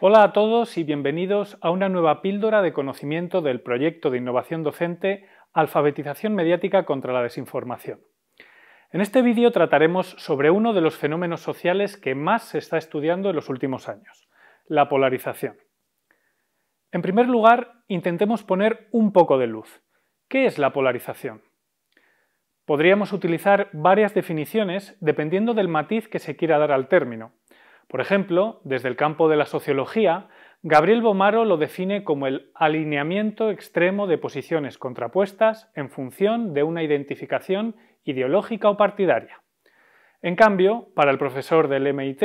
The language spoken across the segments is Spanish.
Hola a todos y bienvenidos a una nueva píldora de conocimiento del proyecto de innovación docente Alfabetización mediática contra la desinformación. En este vídeo trataremos sobre uno de los fenómenos sociales que más se está estudiando en los últimos años, la polarización. En primer lugar, intentemos poner un poco de luz. ¿Qué es la polarización? Podríamos utilizar varias definiciones dependiendo del matiz que se quiera dar al término. Por ejemplo, desde el campo de la sociología, Gabriel Bomaro lo define como el alineamiento extremo de posiciones contrapuestas en función de una identificación ideológica o partidaria. En cambio, para el profesor del MIT,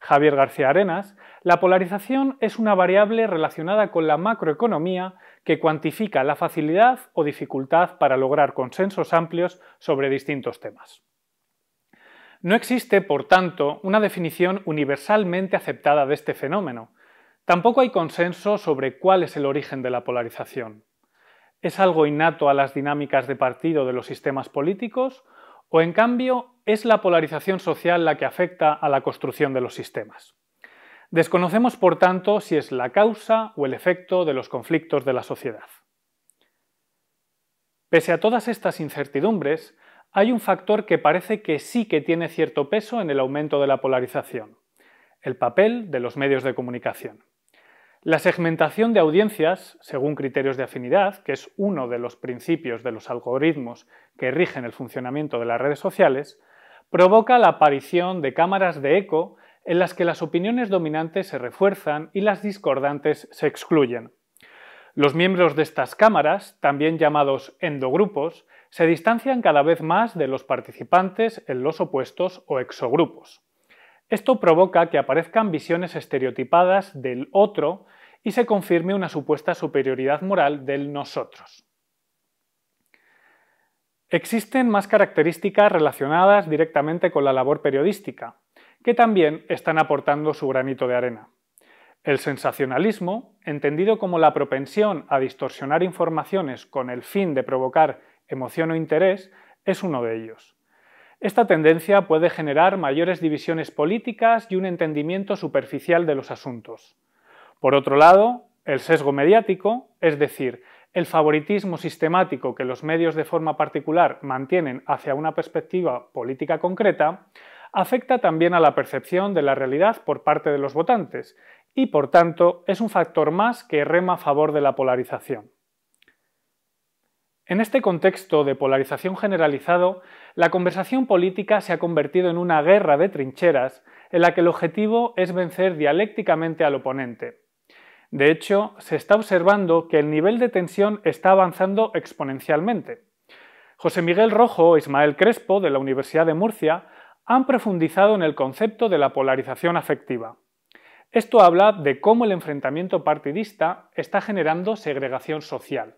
Javier García Arenas, la polarización es una variable relacionada con la macroeconomía que cuantifica la facilidad o dificultad para lograr consensos amplios sobre distintos temas. No existe, por tanto, una definición universalmente aceptada de este fenómeno. Tampoco hay consenso sobre cuál es el origen de la polarización. ¿Es algo innato a las dinámicas de partido de los sistemas políticos? ¿O en cambio es la polarización social la que afecta a la construcción de los sistemas? Desconocemos, por tanto, si es la causa o el efecto de los conflictos de la sociedad. Pese a todas estas incertidumbres, hay un factor que parece que sí que tiene cierto peso en el aumento de la polarización, el papel de los medios de comunicación. La segmentación de audiencias, según criterios de afinidad, que es uno de los principios de los algoritmos que rigen el funcionamiento de las redes sociales, provoca la aparición de cámaras de eco en las que las opiniones dominantes se refuerzan y las discordantes se excluyen. Los miembros de estas cámaras, también llamados endogrupos, se distancian cada vez más de los participantes en los opuestos o exogrupos. Esto provoca que aparezcan visiones estereotipadas del otro y se confirme una supuesta superioridad moral del nosotros. Existen más características relacionadas directamente con la labor periodística, que también están aportando su granito de arena. El sensacionalismo, entendido como la propensión a distorsionar informaciones con el fin de provocar emoción o interés, es uno de ellos. Esta tendencia puede generar mayores divisiones políticas y un entendimiento superficial de los asuntos. Por otro lado, el sesgo mediático, es decir, el favoritismo sistemático que los medios de forma particular mantienen hacia una perspectiva política concreta, afecta también a la percepción de la realidad por parte de los votantes y, por tanto, es un factor más que rema a favor de la polarización. En este contexto de polarización generalizado, la conversación política se ha convertido en una guerra de trincheras en la que el objetivo es vencer dialécticamente al oponente. De hecho, se está observando que el nivel de tensión está avanzando exponencialmente. José Miguel Rojo e Ismael Crespo, de la Universidad de Murcia, han profundizado en el concepto de la polarización afectiva. Esto habla de cómo el enfrentamiento partidista está generando segregación social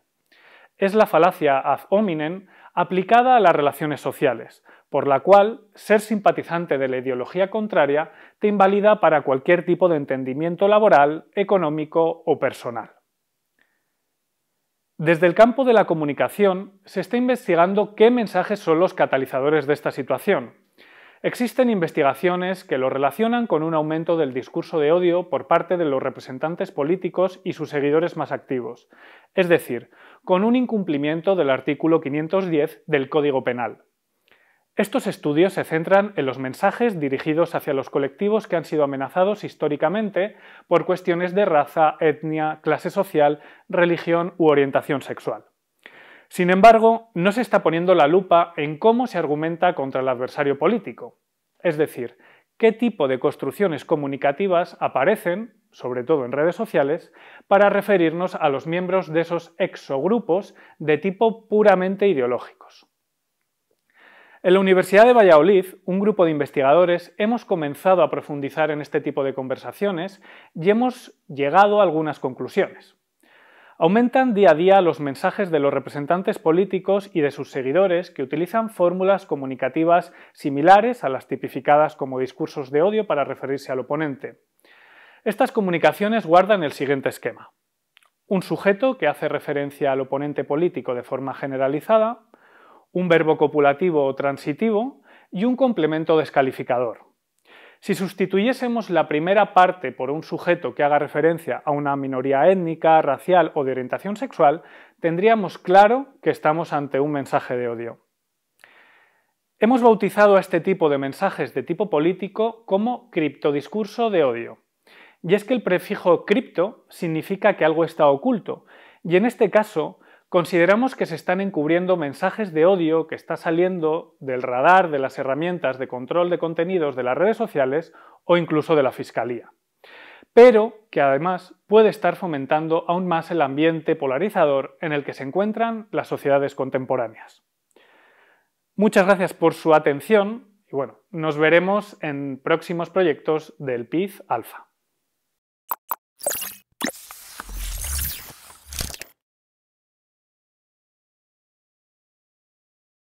es la falacia ad hominem aplicada a las relaciones sociales, por la cual ser simpatizante de la ideología contraria te invalida para cualquier tipo de entendimiento laboral, económico o personal. Desde el campo de la comunicación se está investigando qué mensajes son los catalizadores de esta situación. Existen investigaciones que lo relacionan con un aumento del discurso de odio por parte de los representantes políticos y sus seguidores más activos, es decir, con un incumplimiento del artículo 510 del Código Penal. Estos estudios se centran en los mensajes dirigidos hacia los colectivos que han sido amenazados históricamente por cuestiones de raza, etnia, clase social, religión u orientación sexual. Sin embargo, no se está poniendo la lupa en cómo se argumenta contra el adversario político, es decir, qué tipo de construcciones comunicativas aparecen sobre todo en redes sociales, para referirnos a los miembros de esos exogrupos de tipo puramente ideológicos. En la Universidad de Valladolid, un grupo de investigadores hemos comenzado a profundizar en este tipo de conversaciones y hemos llegado a algunas conclusiones. Aumentan día a día los mensajes de los representantes políticos y de sus seguidores que utilizan fórmulas comunicativas similares a las tipificadas como discursos de odio para referirse al oponente. Estas comunicaciones guardan el siguiente esquema. Un sujeto que hace referencia al oponente político de forma generalizada, un verbo copulativo o transitivo y un complemento descalificador. Si sustituyésemos la primera parte por un sujeto que haga referencia a una minoría étnica, racial o de orientación sexual, tendríamos claro que estamos ante un mensaje de odio. Hemos bautizado a este tipo de mensajes de tipo político como criptodiscurso de odio y es que el prefijo cripto significa que algo está oculto, y en este caso consideramos que se están encubriendo mensajes de odio que está saliendo del radar de las herramientas de control de contenidos de las redes sociales o incluso de la fiscalía. Pero que además puede estar fomentando aún más el ambiente polarizador en el que se encuentran las sociedades contemporáneas. Muchas gracias por su atención y bueno, nos veremos en próximos proyectos del PIZ Alfa.